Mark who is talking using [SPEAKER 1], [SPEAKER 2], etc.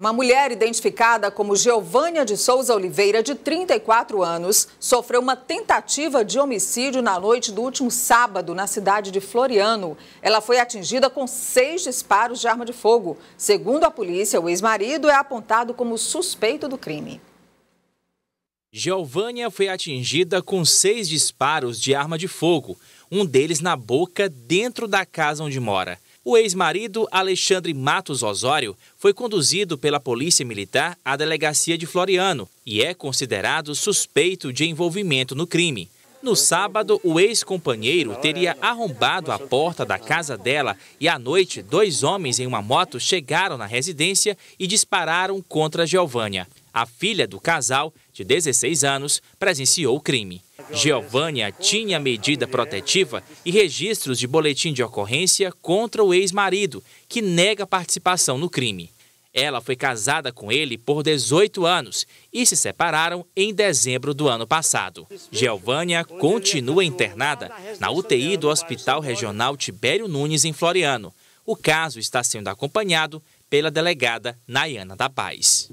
[SPEAKER 1] Uma mulher identificada como Geovânia de Souza Oliveira, de 34 anos, sofreu uma tentativa de homicídio na noite do último sábado, na cidade de Floriano. Ela foi atingida com seis disparos de arma de fogo. Segundo a polícia, o ex-marido é apontado como suspeito do crime.
[SPEAKER 2] Geovânia foi atingida com seis disparos de arma de fogo, um deles na boca, dentro da casa onde mora. O ex-marido Alexandre Matos Osório foi conduzido pela Polícia Militar à delegacia de Floriano e é considerado suspeito de envolvimento no crime. No sábado, o ex-companheiro teria arrombado a porta da casa dela e à noite, dois homens em uma moto chegaram na residência e dispararam contra Giovânia. A filha do casal, de 16 anos, presenciou o crime. Giovânia tinha medida protetiva e registros de boletim de ocorrência contra o ex-marido, que nega participação no crime. Ela foi casada com ele por 18 anos e se separaram em dezembro do ano passado. Giovânia continua internada na UTI do Hospital Regional Tibério Nunes, em Floriano. O caso está sendo acompanhado pela delegada Nayana da Paz.